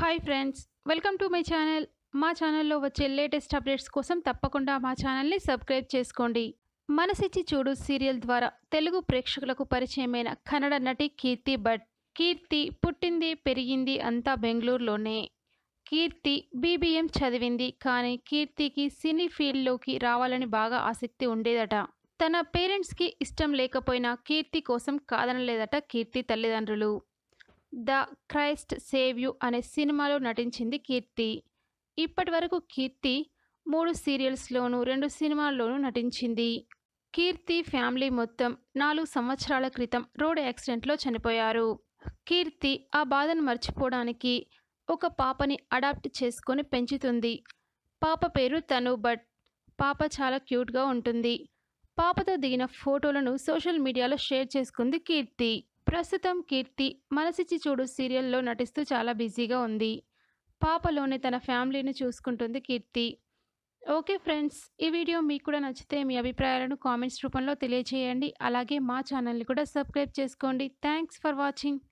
hi friends welcome to my channel మా ఛానల్లో వచ్చే లేటెస్ట్ అప్డేట్స్ కోసం తప్పకుండా మా ఛానల్ని సబ్స్క్రైబ్ చేసుకోండి మనసిచ్చి చూడు సీరియల్ ద్వారా తెలుగు ప్రేక్షకులకు పరిచయమైన కన్నడ నటి కీర్తి భట్ కీర్తి పుట్టింది పెరిగింది అంతా బెంగళూరులోనే కీర్తి బీబీఎం చదివింది కానీ కీర్తికి సినీ ఫీల్డ్లోకి రావాలని బాగా ఆసక్తి ఉండేదట తన పేరెంట్స్కి ఇష్టం లేకపోయినా కీర్తి కోసం కాదనలేదట కీర్తి తల్లిదండ్రులు ద క్రైస్ట్ సేవ్ యు అనే సినిమాలో నటించింది కీర్తి ఇప్పటి వరకు కీర్తి మూడు సీరియల్స్లోనూ రెండు సినిమాల్లోనూ నటించింది కీర్తి ఫ్యామిలీ మొత్తం నాలుగు సంవత్సరాల క్రితం రోడ్ యాక్సిడెంట్లో చనిపోయారు కీర్తి ఆ బాధను మర్చిపోవడానికి ఒక పాపని అడాప్ట్ చేసుకొని పెంచుతుంది పాప పేరు తను బట్ పాప చాలా క్యూట్గా ఉంటుంది పాపతో దిగిన ఫోటోలను సోషల్ మీడియాలో షేర్ చేసుకుంది కీర్తి ప్రస్తుతం కీర్తి మనసిచ్చి చూడు సీరియల్లో నటిస్తూ చాలా బిజీగా ఉంది పాపలోనే తన ఫ్యామిలీని చూసుకుంటుంది కీర్తి ఓకే ఫ్రెండ్స్ ఈ వీడియో మీకు కూడా నచ్చితే మీ అభిప్రాయాలను కామెంట్స్ రూపంలో తెలియజేయండి అలాగే మా ఛానల్ని కూడా సబ్స్క్రైబ్ చేసుకోండి థ్యాంక్స్ ఫర్ వాచింగ్